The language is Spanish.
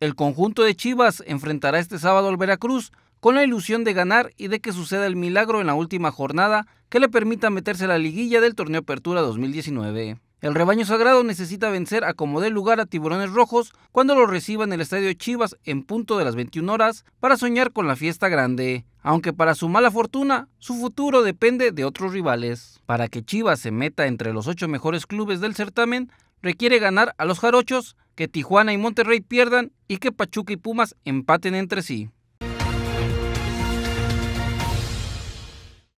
El conjunto de Chivas enfrentará este sábado al Veracruz con la ilusión de ganar y de que suceda el milagro en la última jornada que le permita meterse a la liguilla del torneo Apertura 2019. El rebaño sagrado necesita vencer a como dé lugar a Tiburones Rojos cuando lo reciba en el Estadio Chivas en punto de las 21 horas para soñar con la fiesta grande, aunque para su mala fortuna su futuro depende de otros rivales. Para que Chivas se meta entre los ocho mejores clubes del certamen, requiere ganar a los jarochos que Tijuana y Monterrey pierdan y que Pachuca y Pumas empaten entre sí.